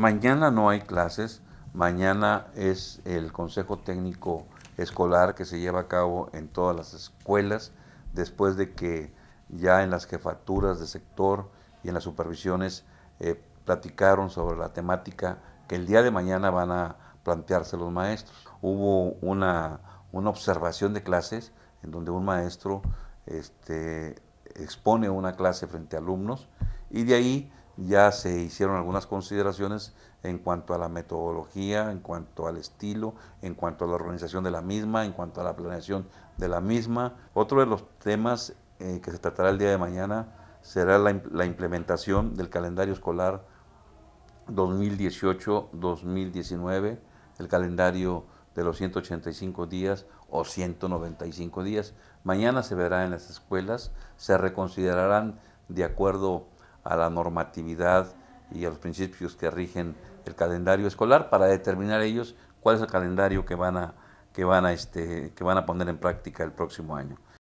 Mañana no hay clases, mañana es el Consejo Técnico Escolar que se lleva a cabo en todas las escuelas, después de que ya en las jefaturas de sector y en las supervisiones eh, platicaron sobre la temática que el día de mañana van a plantearse los maestros. Hubo una, observación de clases en donde un maestro este, expone una clase frente a alumnos y de ahí ya se hicieron algunas consideraciones en cuanto a la metodología, en cuanto al estilo, en cuanto a la organización de la misma, en cuanto a la planeación de la misma. Otro de los temas eh, que se tratará el día de mañana será la, la implementación del calendario escolar 2018-2019, el calendario de los 185 días o 195 días. Mañana se verá en las escuelas, se reconsiderarán de acuerdo a la normatividad y a los principios que rigen el calendario escolar para determinar ellos cuál es el calendario que van a, que van a, este, que van a poner en práctica el próximo año.